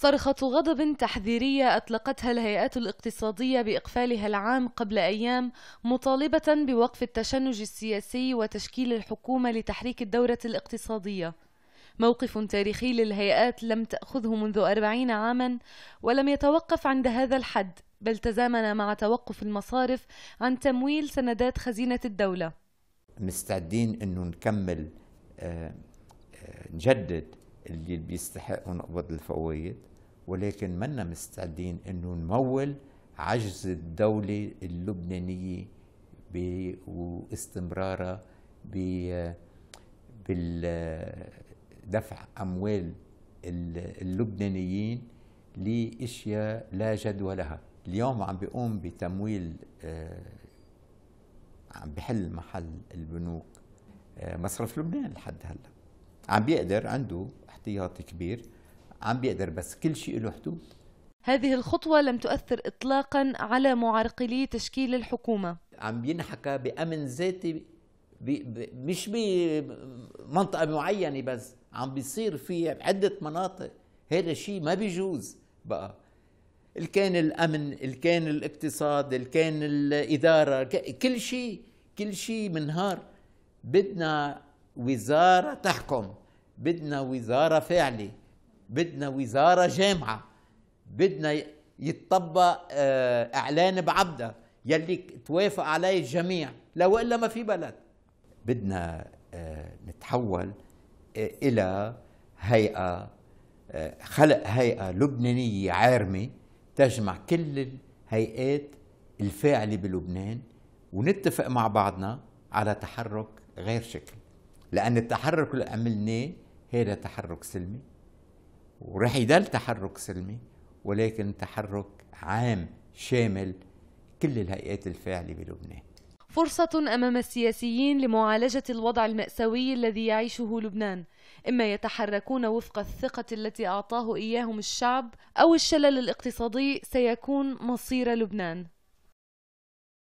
صرخة غضب تحذيرية أطلقتها الهيئات الاقتصادية بإقفالها العام قبل أيام مطالبة بوقف التشنج السياسي وتشكيل الحكومة لتحريك الدورة الاقتصادية موقف تاريخي للهيئات لم تأخذه منذ أربعين عاما ولم يتوقف عند هذا الحد بل تزامن مع توقف المصارف عن تمويل سندات خزينة الدولة مستعدين أنه نكمل آه، آه، نجدد اللي بيستحقوا نقبض الفوائد ولكن منا مستعدين انه نمول عجز الدولة اللبنانية واستمرارها بالدفع أموال اللبنانيين لأشياء لا جدوى لها اليوم عم بيقوم بتمويل آه، عم بحل محل البنوك آه، مصرف لبنان لحد هلا عم بيقدر عنده احتياط كبير عم بيقدر بس كل شيء له حدود هذه الخطوة لم تؤثر إطلاقا على معرقلي تشكيل الحكومة عم بينحكى بأمن ذاتي بي بي مش بمنطقة معينة بس عم بيصير في عدة مناطق هذا الشيء ما بيجوز بقى الكان الأمن الكان الاقتصاد الكان الإدارة كل شيء كل شيء منهار بدنا وزارة تحكم بدنا وزارة فعلي بدنا وزارة جامعة بدنا يتطبق آه، اعلان بعبده يلي توافق عليه الجميع لو الا ما في بلد بدنا آه، نتحول آه، الى هيئه خلق هيئه لبنانيه عارمه تجمع كل الهيئات الفاعله بلبنان ونتفق مع بعضنا على تحرك غير شكل لان التحرك اللي عملناه هذا تحرك سلمي وراح يضل تحرك سلمي ولكن تحرك عام شامل كل الهيئات الفاعله بلبنان فرصة أمام السياسيين لمعالجة الوضع المأساوي الذي يعيشه لبنان، إما يتحركون وفق الثقة التي أعطاه إياهم الشعب، أو الشلل الاقتصادي سيكون مصير لبنان.